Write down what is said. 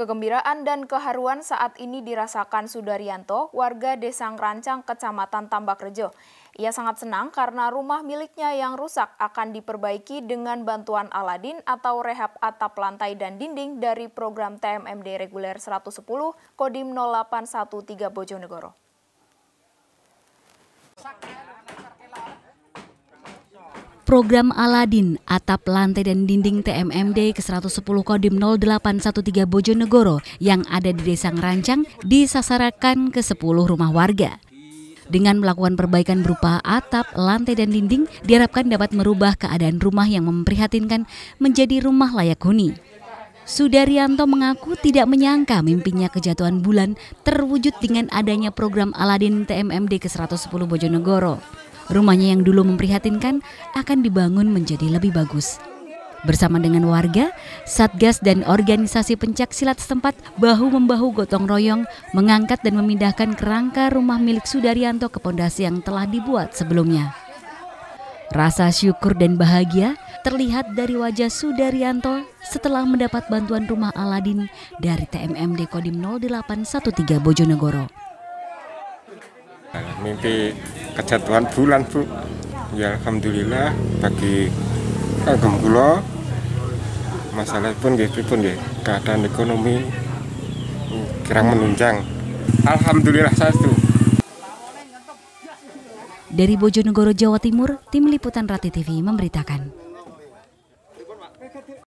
Kegembiraan dan keharuan saat ini dirasakan Sudaryanto, warga Desa Rancang, Kecamatan Tambak Rejo. Ia sangat senang karena rumah miliknya yang rusak akan diperbaiki dengan bantuan Aladin atau rehab atap lantai dan dinding dari program TMMD Reguler 110 Kodim 0813 Bojonegoro. Program Aladin, atap lantai dan dinding TMMD ke-110 Kodim 0813 Bojonegoro yang ada di Desa Ngerancang disasarakan ke 10 rumah warga. Dengan melakukan perbaikan berupa atap, lantai, dan dinding, diharapkan dapat merubah keadaan rumah yang memprihatinkan menjadi rumah layak huni. Sudaryanto mengaku tidak menyangka mimpinya kejatuhan bulan terwujud dengan adanya program Aladin TMMD ke-110 Bojonegoro. Rumahnya yang dulu memprihatinkan akan dibangun menjadi lebih bagus. Bersama dengan warga, Satgas dan organisasi pencak silat setempat bahu-membahu gotong royong mengangkat dan memindahkan kerangka rumah milik Sudaryanto ke pondasi yang telah dibuat sebelumnya. Rasa syukur dan bahagia terlihat dari wajah Sudaryanto setelah mendapat bantuan rumah Aladin dari TMMD Kodim 0813 Bojonegoro. Mimpi kejatuhan bulan bu ya Alhamdulillah bagi kagum kula masalah pun gitu pun ya keadaan ekonomi hmm, kira menunjang Alhamdulillah satu dari Bojonegoro, Jawa Timur, Tim Liputan Rati TV memberitakan.